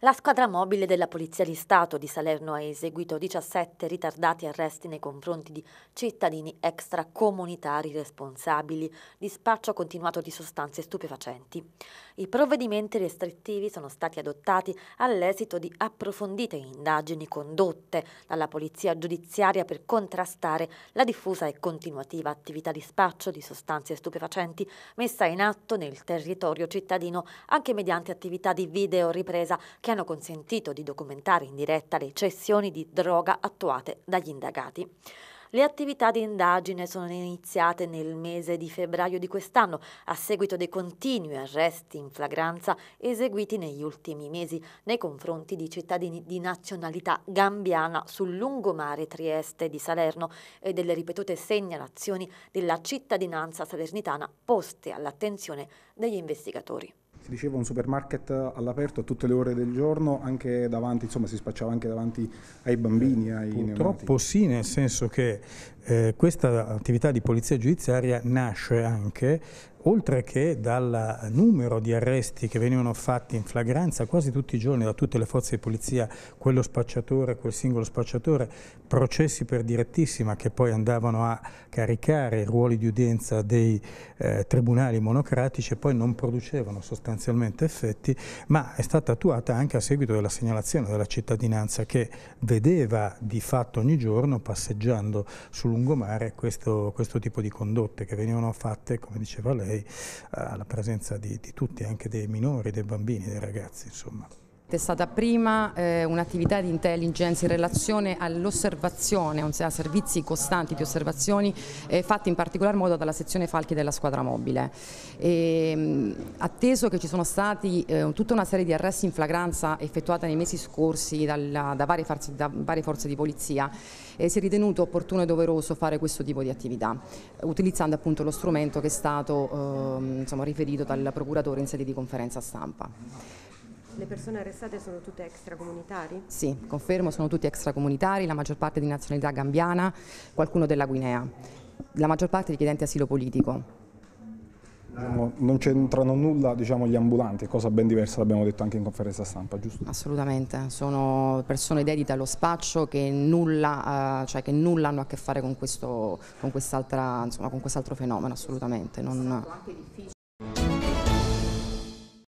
La squadra mobile della Polizia di Stato di Salerno ha eseguito 17 ritardati arresti nei confronti di cittadini extracomunitari responsabili di spaccio continuato di sostanze stupefacenti. I provvedimenti restrittivi sono stati adottati all'esito di approfondite indagini condotte dalla Polizia giudiziaria per contrastare la diffusa e continuativa attività di spaccio di sostanze stupefacenti messa in atto nel territorio cittadino anche mediante attività di video che hanno hanno consentito di documentare in diretta le cessioni di droga attuate dagli indagati. Le attività di indagine sono iniziate nel mese di febbraio di quest'anno a seguito dei continui arresti in flagranza eseguiti negli ultimi mesi nei confronti di cittadini di nazionalità gambiana sul lungomare Trieste di Salerno e delle ripetute segnalazioni della cittadinanza salernitana poste all'attenzione degli investigatori si diceva un supermarket all'aperto a tutte le ore del giorno, anche davanti, insomma si spacciava anche davanti ai bambini, ai Purtroppo neonati. sì, nel senso che eh, questa attività di polizia giudiziaria nasce anche oltre che dal numero di arresti che venivano fatti in flagranza quasi tutti i giorni da tutte le forze di polizia, quello spacciatore, quel singolo spacciatore, processi per direttissima che poi andavano a caricare i ruoli di udienza dei eh, tribunali monocratici e poi non producevano sostanzialmente effetti, ma è stata attuata anche a seguito della segnalazione della cittadinanza che vedeva di fatto ogni giorno passeggiando sul lungomare questo, questo tipo di condotte che venivano fatte, come diceva lei, eh, alla presenza di, di tutti, anche dei minori, dei bambini, dei ragazzi, insomma. È stata prima eh, un'attività di intelligence in relazione all'osservazione, a servizi costanti di osservazioni eh, fatti in particolar modo dalla sezione Falchi della squadra mobile. E, ehm, atteso che ci sono stati eh, tutta una serie di arresti in flagranza effettuati nei mesi scorsi dalla, da, varie farsi, da, varie forze di polizia, si è ritenuto opportuno e doveroso fare questo tipo di attività, utilizzando appunto lo strumento che è stato ehm, insomma, riferito dal procuratore in sede di conferenza stampa. Le persone arrestate sono tutte extracomunitari? Sì, confermo, sono tutti extracomunitari, la maggior parte di nazionalità gambiana, qualcuno della Guinea, la maggior parte richiedenti asilo politico. Diciamo, non c'entrano nulla diciamo, gli ambulanti, cosa ben diversa, l'abbiamo detto anche in conferenza stampa, giusto? Assolutamente, sono persone dedite allo spaccio che nulla, eh, cioè che nulla hanno a che fare con quest'altro quest fenomeno, assolutamente. Non...